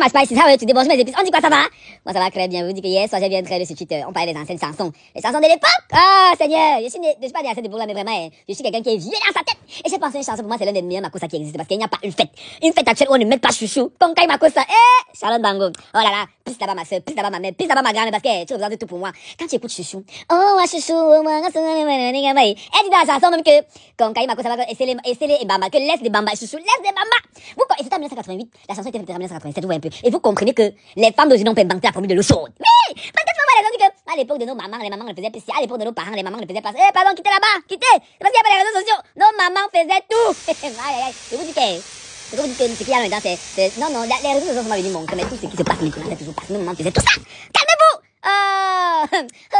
ma c'est ouais, tu dis mes épices. On dit quoi, ça va? Moi, ça va très bien. Vous dites que hier soir, j'ai bien très le suite. Euh, on parlait des anciennes chansons. Les chansons de l'époque? Ah, oh, Seigneur! Je suis, je suis pas des anciennes de boulot, mais vraiment, euh, je suis quelqu'un qui est vieux dans sa tête. Et j'ai pensé une chanson pour moi, c'est l'un des meilleurs Makosa qui existe parce qu'il n'y a pas une fête. Une fête actuelle où on ne met pas chouchou. ma Makosa. Eh! Shalom Bango. Oh là là. Pisse là-bas ma soeur, pisse là-bas ma mère, pisse là-bas ma grand-mère parce que tu as besoin de tout pour moi. Quand tu écoutes chouchou. Oh, ma chouchou, oh, moi, dans Eh, di que que Quand ma Karim Akosama, Essele et Bamba, que laisse des Bamba, chouchou, laisse des bambas Vous, et c'était en 1988, la chanson était en 1987, vous un peu. Et vous comprenez que les femmes d'aujourd'hui n'ont pas inventé la formule de l'eau chaude. Mais, peut-être maman, elle a que, à l'époque de nos mamans, les mamans ne faisaient ça à l'époque de nos parents, les mamans ne faisaient pas. Eh, pardon, quittez là-bas, quittez. C'est parce qu'il n'y a pas les réseaux sociaux. Nos mamans faisaient tout. Je vous dis que, vous dites que ce qu'il y a dedans, c'est, non, non, les réseaux sociaux sont pas venus montrer, mais tout ce qui se passe maintenant, c'est toujours parce nos mamans faisaient tout ça. Calmez-vous! Euh, euh,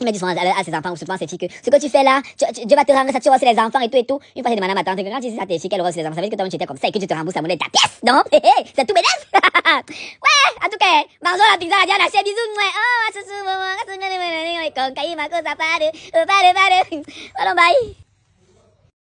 Il m'a dit à, ses enfants ou souvent ses filles que ce que tu fais là, tu, tu, Dieu te rendre ça, tu c'est les enfants et tout et tout. Une fois, j'ai demandé à ma tante tu ça filles les enfants, ça veut dire que toi tu comme ça et que tu te rembourses monnaie de ta pièce, non? tout ouais, en tout cas, la pizza, bisous, Oh,